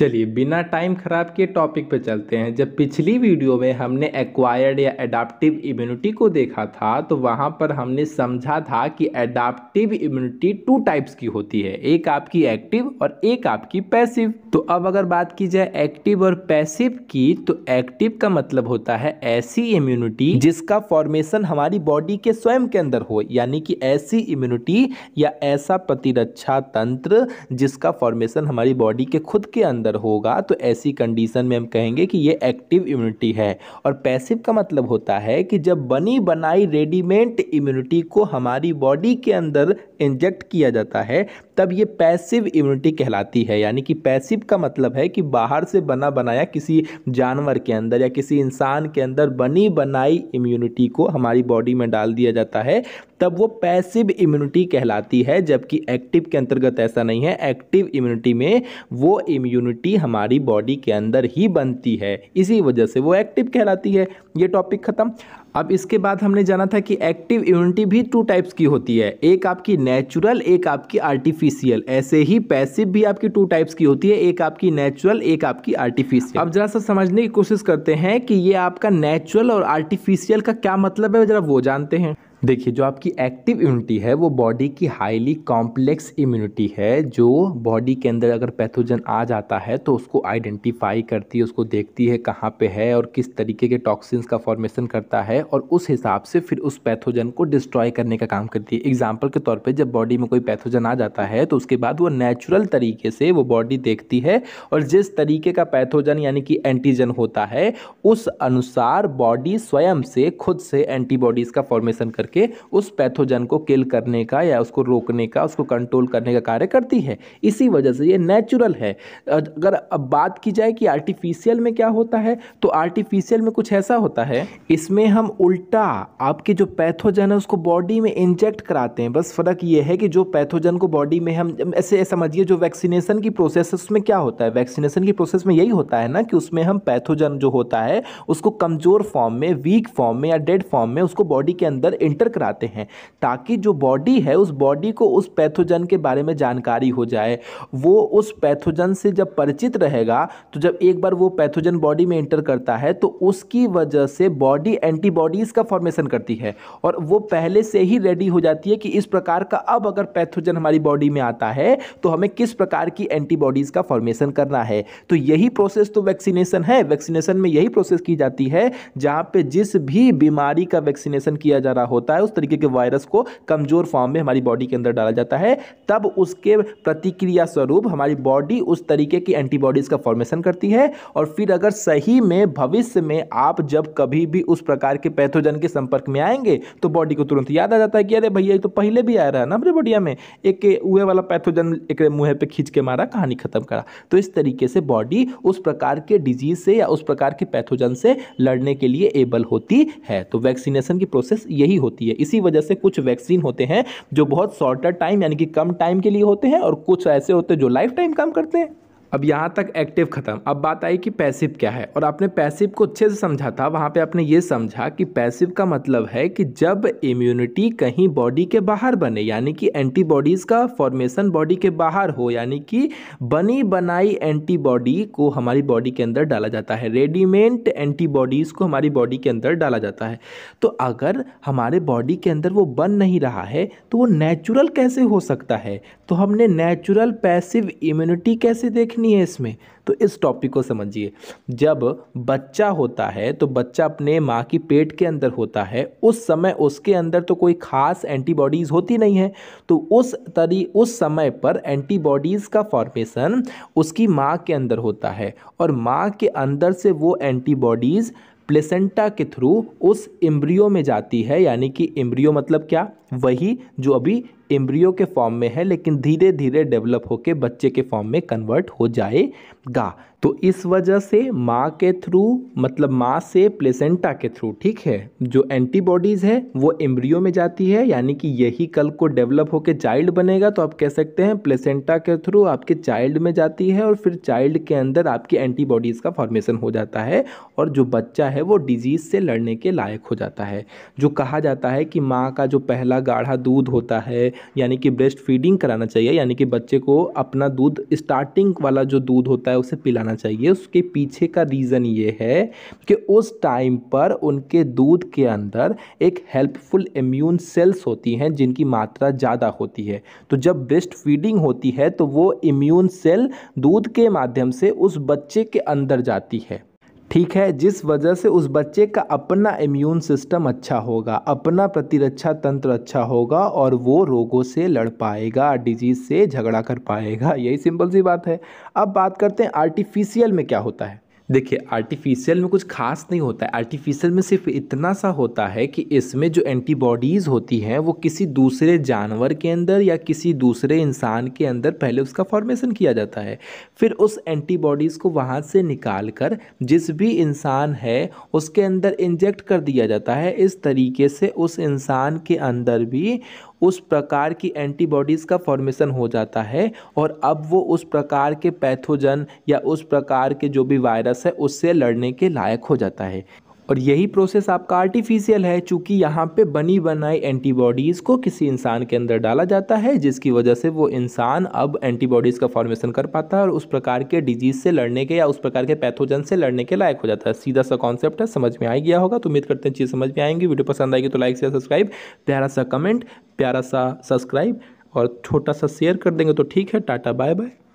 चलिए बिना टाइम खराब के टॉपिक पे चलते हैं जब पिछली वीडियो में हमने एक्वायर्ड या एडाप्टिव इम्यूनिटी को देखा था तो वहाँ पर हमने समझा था कि एडाप्टिव इम्यूनिटी टू टाइप्स की होती है एक आपकी एक्टिव और एक आपकी पैसिव तो अब अगर बात की जाए एक्टिव और पैसिव की तो एक्टिव का मतलब होता है ऐसी इम्यूनिटी जिसका फॉर्मेशन हमारी बॉडी के स्वयं के अंदर हो यानी कि ऐसी इम्यूनिटी या ऐसा प्रतिरक्षा तंत्र जिसका फॉर्मेशन हमारी बॉडी के खुद के अंदर अंदर होगा तो ऐसी कंडीशन में हम कहेंगे कि ये एक्टिव इम्यूनिटी है और पैसिव का मतलब होता है कि जब बनी बनाई रेडीमेड इम्यूनिटी को हमारी बॉडी के अंदर इंजेक्ट किया जाता है तब ये पैसिव इम्यूनिटी कहलाती है यानी कि पैसिव का मतलब है कि बाहर से बना बनाया किसी जानवर के अंदर या किसी इंसान के अंदर बनी बनाई इम्यूनिटी को हमारी बॉडी में डाल दिया जाता है तब वो पैसिव इम्यूनिटी कहलाती है जबकि एक्टिव के अंतर्गत ऐसा नहीं है एक्टिव इम्यूनिटी में वो इम्यूनिटी हमारी बॉडी के अंदर ही बनती है इसी वजह से वो एक्टिव कहलाती है ये टॉपिक ख़त्म अब इसके बाद हमने जाना था कि एक्टिव इम्यूनिटी भी टू टाइप्स की होती है एक आपकी नेचुरल एक आपकी आर्टिफिशियल ऐसे ही पैसिव भी आपकी टू टाइप्स की होती है एक आपकी नेचुरल एक आपकी आर्टिफिशियल अब जरा सा समझने की कोशिश करते हैं कि ये आपका नेचुरल और आर्टिफिशियल का क्या मतलब है जरा वो जानते हैं देखिए जो आपकी एक्टिव इम्यूनिटी है वो बॉडी की हाईली कॉम्प्लेक्स इम्यूनिटी है जो बॉडी के अंदर अगर पैथोजन आ जाता है तो उसको आइडेंटिफाई करती है उसको देखती है कहाँ पे है और किस तरीके के टॉक्सिन्स का फॉर्मेशन करता है और उस हिसाब से फिर उस पैथोजन को डिस्ट्रॉय करने का काम करती है एग्जाम्पल के तौर पर जब बॉडी में कोई पैथोजन आ जाता है तो उसके बाद वो नेचुरल तरीके से वो बॉडी देखती है और जिस तरीके का पैथोजन यानी कि एंटीजन होता है उस अनुसार बॉडी स्वयं से खुद से एंटीबॉडीज़ का फॉर्मेशन कर करके उस पैथोजन को किल करने का या उसको रोकने का उसको कंट्रोल करने का कार्य करती है इसी वजह से ये नेचुरल है अगर अब बात की जाए कि आर्टिफिशियल में क्या होता है तो आर्टिफिशियल में कुछ ऐसा होता है इसमें हम उल्टा आपके जो पैथोजन है उसको बॉडी में इंजेक्ट कराते हैं बस फ़र्क ये है कि जो पैथोजन को बॉडी में हम ऐसे समझिए जो वैक्सीनेशन की प्रोसेस उसमें क्या होता है वैक्सीनेशन की प्रोसेस में यही होता है ना कि उसमें हम पैथोजन जो होता है उसको कमज़ोर फॉर्म में वीक फॉर्म में या डेड फॉर्म में उसको बॉडी के अंदर एंटर कराते हैं ताकि जो बॉडी है उस बॉडी को उस पैथोजन के बारे में जानकारी हो जाए वो उस पैथोजन से जब परिचित रहेगा तो जब एक बार वो पैथोजन बॉडी में एंटर करता है तो उसकी वजह से बॉडी एंटीबॉडीज़ का फॉर्मेशन करती है और वो पहले से ही रेडी हो जाती है कि इस प्रकार का अब अगर पैथोजन हमारी बॉडी में आता है तो हमें किस प्रकार की एंटीबॉडीज़ का फॉर्मेशन करना है तो यही प्रोसेस तो वैक्सीनेशन है वैक्सीनेशन में यही प्रोसेस की जाती है जहाँ पे जिस भी बीमारी का वैक्सीनेशन किया जा रहा होता होता है उस तरीके के वायरस को कमज़ोर फॉर्म में हमारी बॉडी के अंदर डाला जाता है तब उसके प्रतिक्रिया स्वरूप हमारी बॉडी उस तरीके की एंटीबॉडीज़ का फॉर्मेशन करती है और फिर अगर सही में भविष्य में आप जब कभी भी उस प्रकार के पैथोजन के संपर्क में आएंगे तो बॉडी को तुरंत याद आ जाता है कि अरे भैया तो पहले भी आ रहा है ना अपने बॉडिया में एक वे वाला पैथोजन एक मुँह पर खींच के मारा कहानी खत्म करा तो इस तरीके से बॉडी उस प्रकार के डिजीज से या उस प्रकार के पैथोजन से लड़ने के लिए एबल होती है तो वैक्सीनेशन की प्रोसेस यही होती होती है इसी वजह से कुछ वैक्सीन होते हैं जो बहुत शॉर्टर टाइम यानी कि कम टाइम के लिए होते हैं और कुछ ऐसे होते हैं जो लाइफ टाइम काम करते हैं अब यहाँ तक एक्टिव ख़त्म अब बात आई कि पैसिव क्या है और आपने पैसिव को अच्छे से समझा था वहाँ पे आपने ये समझा कि पैसिव का मतलब है कि जब इम्यूनिटी कहीं बॉडी के बाहर बने यानी कि एंटीबॉडीज़ का फॉर्मेशन बॉडी के बाहर हो यानी कि बनी बनाई एंटीबॉडी को हमारी बॉडी के अंदर डाला जाता है रेडीमेड एंटीबॉडीज़ को हमारी बॉडी के अंदर डाला जाता है तो अगर हमारे बॉडी के अंदर वो बन नहीं रहा है तो वो नेचुरल कैसे हो सकता है तो हमने नेचुरल पैसिव इम्यूनिटी कैसे देखनी सीखनी है इसमें तो इस टॉपिक को समझिए जब बच्चा होता है तो बच्चा अपने माँ की पेट के अंदर होता है उस समय उसके अंदर तो कोई ख़ास एंटीबॉडीज़ होती नहीं है तो उस तरी उस समय पर एंटीबॉडीज़ का फॉर्मेशन उसकी माँ के अंदर होता है और माँ के अंदर से वो एंटीबॉडीज़ प्लेसेंटा के थ्रू उस इम्ब्रियो में जाती है यानी कि इम्ब्रियो मतलब क्या वही जो अभी एम्ब्रियो के फॉर्म में है लेकिन धीरे धीरे डेवलप होके बच्चे के फॉर्म में कन्वर्ट हो जाएगा तो इस वजह से माँ के थ्रू मतलब माँ से प्लेसेंटा के थ्रू ठीक है जो एंटीबॉडीज़ है वो एम्ब्रियो में जाती है यानी कि यही कल को डेवलप होकर चाइल्ड बनेगा तो आप कह सकते हैं प्लेसेंटा के थ्रू आपके चाइल्ड में जाती है और फिर चाइल्ड के अंदर आपकी एंटीबॉडीज़ का फॉर्मेशन हो जाता है और जो बच्चा है वो डिजीज़ से लड़ने के लायक हो जाता है जो कहा जाता है कि माँ का जो पहला गाढ़ा दूध होता है यानी कि ब्रेस्ट फीडिंग कराना चाहिए यानी कि बच्चे को अपना दूध स्टार्टिंग वाला जो दूध होता है उसे पिलाना चाहिए उसके पीछे का रीज़न ये है कि उस टाइम पर उनके दूध के अंदर एक हेल्पफुल इम्यून सेल्स होती हैं जिनकी मात्रा ज़्यादा होती है तो जब ब्रेस्ट फीडिंग होती है तो वो इम्यून सेल दूध के माध्यम से उस बच्चे के अंदर जाती है ठीक है जिस वजह से उस बच्चे का अपना इम्यून सिस्टम अच्छा होगा अपना प्रतिरक्षा तंत्र अच्छा होगा और वो रोगों से लड़ पाएगा डिजीज़ से झगड़ा कर पाएगा यही सिंपल सी बात है अब बात करते हैं आर्टिफिशियल में क्या होता है देखिए आर्टिफिशियल में कुछ खास नहीं होता है आर्टिफिशियल में सिर्फ इतना सा होता है कि इसमें जो एंटीबॉडीज़ होती हैं वो किसी दूसरे जानवर के अंदर या किसी दूसरे इंसान के अंदर पहले उसका फॉर्मेशन किया जाता है फिर उस एंटीबॉडीज़ को वहाँ से निकाल कर जिस भी इंसान है उसके अंदर इंजेक्ट कर दिया जाता है इस तरीके से उस इंसान के अंदर भी उस प्रकार की एंटीबॉडीज़ का फॉर्मेशन हो जाता है और अब वो उस प्रकार के पैथोजन या उस प्रकार के जो भी वायरस है उससे लड़ने के लायक हो जाता है और यही प्रोसेस आपका आर्टिफिशियल है चूँकि यहाँ पे बनी बनाई एंटीबॉडीज़ को किसी इंसान के अंदर डाला जाता है जिसकी वजह से वो इंसान अब एंटीबॉडीज़ का फॉर्मेशन कर पाता है और उस प्रकार के डिजीज़ से लड़ने के या उस प्रकार के पैथोजन से लड़ने के लायक हो जाता है सीधा सा कॉन्सेप्ट है समझ में आ गया होगा तो उम्मीद करते हैं चीज़ समझ में आएंगी वीडियो पसंद आएगी तो लाइक से सब्सक्राइब प्यारा सा कमेंट प्यारा सा सब्सक्राइब और छोटा सा शेयर कर देंगे तो ठीक है टाटा बाय बाय